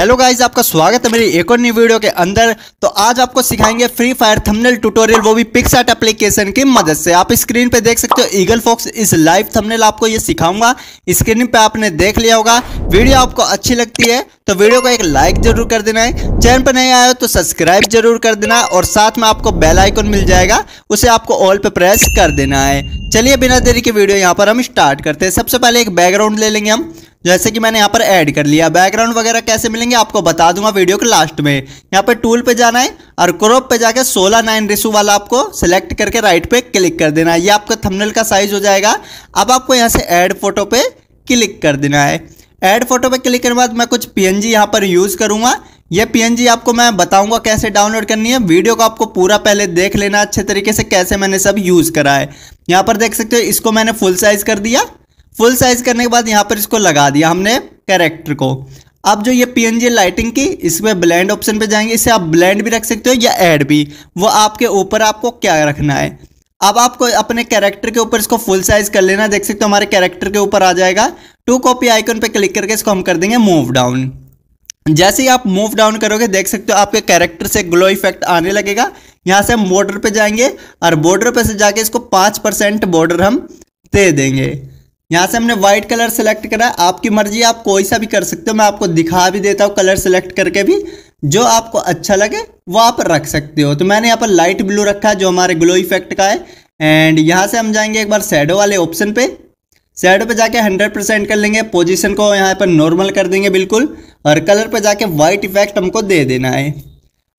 hello guys आपका स्वागत है मेरी एक और न्यू वीडियो के अंदर तो आज आपको सिखाएंगे फ्री फायर थंबनेल ट्यूटोरियल वो भी पिक्सार्ट एप्लीकेशन की मदद से आप स्क्रीन पे देख सकते हो ईगल फॉक्स इस लाइव थंबनेल आपको ये सिखाऊंगा स्क्रीन पे आपने देख लिया होगा वीडियो आपको अच्छी लगती है तो वीडियो को एक लाइक जरूर कर देना है चैनल पर नहीं आया हो तो सब्सक्राइब जरूर कर देना और साथ में आपको बेल आइकन मिल जाएगा उसे आपको ऑल पे प्रेस कर देना है चलिए बिना देरी के वीडियो यहाँ पर हम स्टार्ट करते हैं सबसे पहले एक बैकग्राउंड ले लेंगे हम जैसे कि मैंने यहाँ पर ऐड कर लिया बैकग्राउंड वगैरह कैसे मिलेंगे आपको बता दूंगा वीडियो के लास्ट में यहाँ पर टूल पे जाना है और क्रोप पे जाकर सोलह नाइन रिसू वाला आपको सेलेक्ट करके राइट पे क्लिक कर देना है ये आपका थंबनेल का साइज हो जाएगा अब आपको यहाँ से ऐड फोटो पे क्लिक कर देना है ऐड फोटो पे क्लिक करने के बाद मैं कुछ पी एन जी यहाँ पर यूज़ करूँगा ये जी आपको मैं बताऊंगा कैसे डाउनलोड करनी है वीडियो को आपको पूरा पहले देख लेना अच्छे तरीके से कैसे मैंने सब यूज़ करा है यहाँ पर देख सकते हो इसको मैंने फुल साइज़ कर दिया फुल साइज करने के बाद यहाँ पर इसको लगा दिया हमने कैरेक्टर को अब जो ये पी लाइटिंग की इसमें ब्लेंड ऑप्शन पे जाएंगे इसे आप ब्लेंड भी रख सकते हो या ऐड भी वो आपके ऊपर आपको क्या रखना है अब आपको अपने कैरेक्टर के ऊपर इसको फुल साइज कर लेना देख सकते हो हमारे कैरेक्टर के ऊपर आ जाएगा टू कॉपी आइकन पे क्लिक करके इसको हम कर देंगे मूव डाउन जैसे ही आप मूव डाउन करोगे देख सकते हो आपके कैरेक्टर से ग्लो इफेक्ट आने लगेगा यहाँ से हम बॉर्डर पे जाएंगे और बॉर्डर पे से जाके इसको पाँच परसेंट बॉर्डर हम दे देंगे यहाँ से हमने व्हाइट कलर सेलेक्ट करा आपकी मर्जी आप कोई सा भी कर सकते हो मैं आपको दिखा भी देता हूँ कलर सेलेक्ट करके भी जो आपको अच्छा लगे वो आप रख सकते हो तो मैंने यहाँ पर लाइट ब्लू रखा है जो हमारे ग्लो इफेक्ट का है एंड यहाँ से हम जाएंगे एक बार शेडो वाले ऑप्शन पे शेडो पे जाके 100% कर लेंगे पोजीशन को यहाँ पर नॉर्मल कर देंगे बिल्कुल और कलर पे जाके वाइट इफेक्ट हमको दे देना है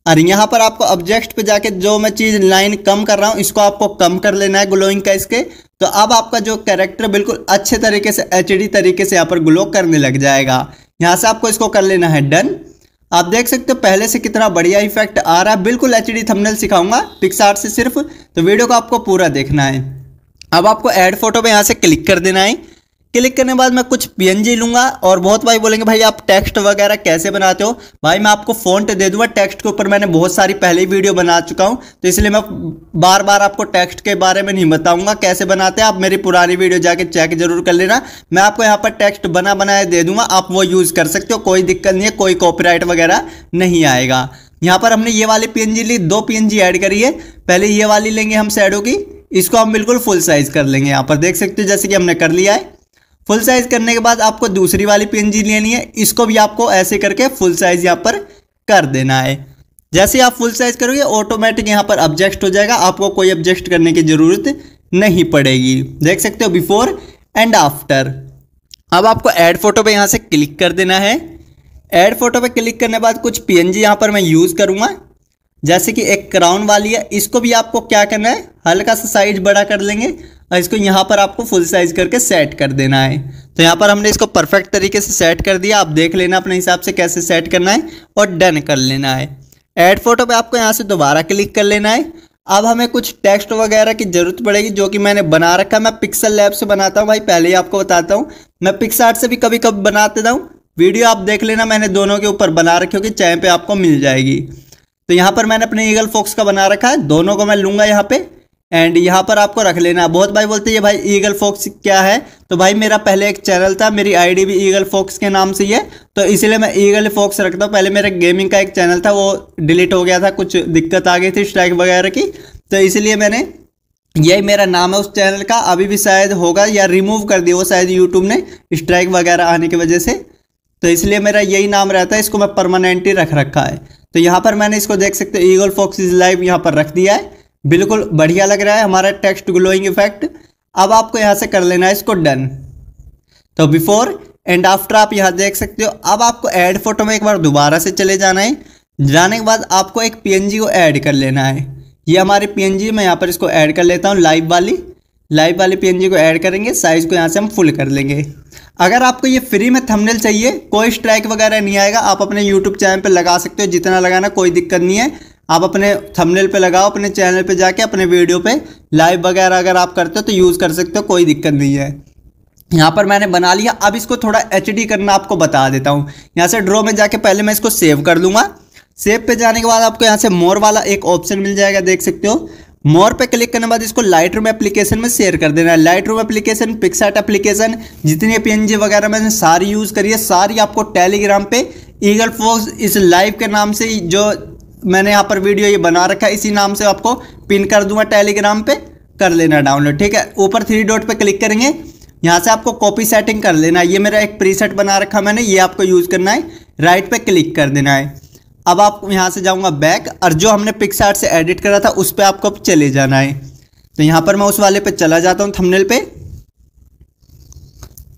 और यहाँ पर आपको ऑब्जेक्ट पे जाके जो मैं चीज़ लाइन कम कर रहा हूँ इसको आपको कम कर लेना है ग्लोइंग का इसके तो अब आपका जो कैरेक्टर बिल्कुल अच्छे तरीके से एच तरीके से यहाँ पर ग्लो करने लग जाएगा यहाँ से आपको इसको कर लेना है डन आप देख सकते हो पहले से कितना बढ़िया इफेक्ट आ रहा है बिल्कुल एच डी थमनल सिखाऊंगा पिक्सार से सिर्फ तो वीडियो को आपको पूरा देखना है अब आपको एड फोटो पे यहाँ से क्लिक कर देना है क्लिक करने के बाद मैं कुछ पीएनजी लूंगा और बहुत भाई बोलेंगे भाई आप टेक्स्ट वगैरह कैसे बनाते हो भाई मैं आपको फॉन्ट दे दूंगा टेक्स्ट के ऊपर मैंने बहुत सारी पहले वीडियो बना चुका हूं तो इसलिए मैं बार बार आपको टेक्स्ट के बारे में नहीं बताऊंगा कैसे बनाते हैं आप मेरी पुरानी वीडियो जाके चेक जरूर कर लेना मैं आपको यहाँ पर टेक्स्ट बना बनाया दे दूंगा आप वो यूज़ कर सकते हो कोई दिक्कत नहीं है कोई कॉपीराइट वगैरह नहीं आएगा यहाँ पर हमने ये वाली पी ली दो पी ऐड करी है पहले ये वाली लेंगे हम सैडो की इसको हम बिल्कुल फुल साइज कर लेंगे यहाँ पर देख सकते हो जैसे कि हमने कर लिया है फुल साइज करने के बाद आपको दूसरी वाली पीएनजी लेनी है इसको भी आपको ऐसे करके फुल साइज यहाँ पर कर देना है जैसे आप फुल साइज करोगे ऑटोमेटिक यहाँ पर ऑब्जेक्ट हो जाएगा आपको कोई ऑब्जेक्ट करने की ज़रूरत नहीं पड़ेगी देख सकते हो बिफोर एंड आफ्टर अब आपको एड फोटो पर यहाँ से क्लिक कर देना है एड फोटो पर क्लिक करने बाद कुछ जी यहाँ पर मैं यूज़ करूँगा जैसे कि एक क्राउन वाली है इसको भी आपको क्या करना है हल्का सा साइज बड़ा कर लेंगे और इसको यहाँ पर आपको फुल साइज करके सेट कर देना है तो यहाँ पर हमने इसको परफेक्ट तरीके से सेट कर दिया आप देख लेना अपने हिसाब से कैसे सेट करना है और डन कर लेना है एड फोटो पे आपको यहाँ से दोबारा क्लिक कर लेना है अब हमें कुछ टेक्स्ट वगैरह की ज़रूरत पड़ेगी जो कि मैंने बना रखा है मैं पिक्सल लैब से बनाता हूँ भाई पहले ही आपको बताता हूँ मैं पिक्सल से भी कभी कभी बनाते हूँ वीडियो आप देख लेना मैंने दोनों के ऊपर बना रखी होगी चैन पे आपको मिल जाएगी तो यहाँ पर मैंने अपने ईगल फोक्स का बना रखा है दोनों को मैं लूँगा यहाँ पे एंड यहाँ पर आपको रख लेना बहुत भाई बोलते हैं भाई ईगल फोक्स क्या है तो भाई मेरा पहले एक चैनल था मेरी आईडी भी ईगल फोक्स के नाम से ही है तो इसीलिए मैं ईगल फोक्स रखता हूँ पहले मेरा गेमिंग का एक चैनल था वो डिलीट हो गया था कुछ दिक्कत आ गई थी स्ट्राइक वगैरह की तो इसलिए मैंने यही मेरा नाम है उस चैनल का अभी भी शायद होगा या रिमूव कर दिया वो शायद यूट्यूब ने स्ट्राइक वगैरह आने की वजह से तो इसलिए मेरा यही नाम रहता है इसको मैं परमानेंटली रख रखा है तो यहाँ पर मैंने इसको देख सकते हो ईगल फॉक्स इज लाइव यहाँ पर रख दिया है बिल्कुल बढ़िया लग रहा है हमारा टेक्स्ट ग्लोइंग इफेक्ट अब आपको यहाँ से कर लेना है इसको डन तो बिफोर एंड आफ्टर आप यहाँ देख सकते हो अब आपको ऐड फोटो में एक बार दोबारा से चले जाना है जाने के बाद आपको एक पीएनजी को ऐड कर लेना है ये हमारे पीएनजी मैं यहाँ पर इसको ऐड कर लेता हूँ लाइव वाली लाइव वाले पीएनजी को ऐड करेंगे साइज़ को यहाँ से हम फुल कर लेंगे अगर आपको ये फ्री में थंबनेल चाहिए कोई स्ट्राइक वगैरह नहीं आएगा आप अपने यूट्यूब चैनल पर लगा सकते हो जितना लगाना कोई दिक्कत नहीं है आप अपने थंबनेल पे लगाओ अपने चैनल पे जाके अपने वीडियो पे लाइव वगैरह अगर आप करते हो तो यूज़ कर सकते हो कोई दिक्कत नहीं है यहाँ पर मैंने बना लिया अब इसको थोड़ा एच करना आपको बता देता हूँ यहाँ से ड्रॉ में जाके पहले मैं इसको सेव कर लूँगा सेव पे जाने के बाद आपको यहाँ से मोर वाला एक ऑप्शन मिल जाएगा देख सकते हो मोर पे क्लिक करने बाद इसको लाइट रूम एप्लीकेशन में शेयर कर देना है Lightroom application Picsart application जितनी जी वगैरह मैंने सारी यूज़ करी है सारी आपको टेलीग्राम पे ईगल फोक्स इस लाइव के नाम से जो मैंने यहाँ पर वीडियो ये बना रखा है इसी नाम से आपको पिन कर दूंगा टेलीग्राम पे कर लेना डाउनलोड ठीक है ऊपर थ्री डॉट पे क्लिक करेंगे यहाँ से आपको कॉपी सेटिंग कर लेना है ये मेरा एक प्रीसेट बना रखा मैंने ये आपको यूज़ करना है राइट पे क्लिक कर देना है अब आप यहाँ से जाऊँगा बैक और जो हमने पिक्सार्ट से एडिट करा था उस पर आपको अब चले जाना है तो यहाँ पर मैं उस वाले पे चला जाता हूँ थमनेल पे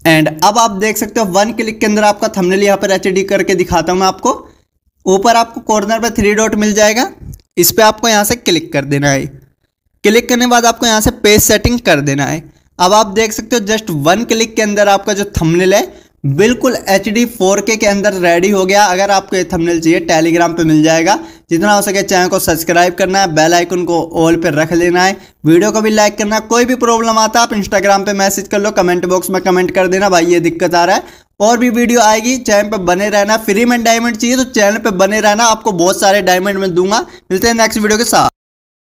एंड अब आप देख सकते हो वन क्लिक के अंदर आपका थंबनेल यहाँ पर एच करके दिखाता हूँ मैं आपको ऊपर आपको कॉर्नर पर थ्री डॉट मिल जाएगा इस पर आपको यहाँ से क्लिक कर देना है क्लिक करने के बाद आपको यहाँ से पेज सेटिंग कर देना है अब आप देख सकते हो जस्ट वन क्लिक के अंदर आपका जो थंबनेल है बिल्कुल एच डी फोर के के अंदर रेडी हो गया अगर आपको ये थंबनेल चाहिए टेलीग्राम पे मिल जाएगा जितना हो सके चैनल को सब्सक्राइब करना है बेल आइकन को ऑल पे रख लेना है वीडियो को भी लाइक करना है कोई भी प्रॉब्लम आता है आप इंस्टाग्राम पे मैसेज कर लो कमेंट बॉक्स में कमेंट कर देना भाई ये दिक्कत आ रहा है और भी वीडियो आएगी चैनल पर बने रहना फ्री में डायमंड चाहिए तो चैनल पर बने रहना आपको बहुत सारे डायमंड में दूंगा मिलते हैं नेक्स्ट वीडियो के साथ